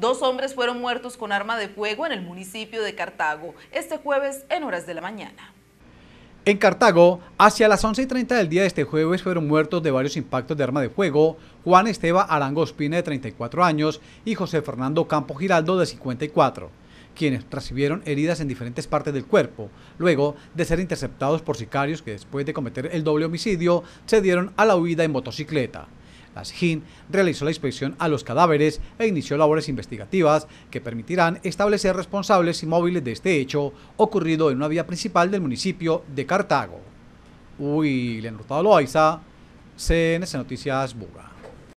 Dos hombres fueron muertos con arma de fuego en el municipio de Cartago, este jueves en horas de la mañana. En Cartago, hacia las 11 y 30 del día de este jueves fueron muertos de varios impactos de arma de fuego Juan Esteban Arango Espina de 34 años y José Fernando Campo Giraldo de 54, quienes recibieron heridas en diferentes partes del cuerpo, luego de ser interceptados por sicarios que después de cometer el doble homicidio se dieron a la huida en motocicleta. Ashin realizó la inspección a los cadáveres e inició labores investigativas que permitirán establecer responsables inmóviles móviles de este hecho ocurrido en una vía principal del municipio de Cartago. Uy, Loaiza, CNC Noticias Buga.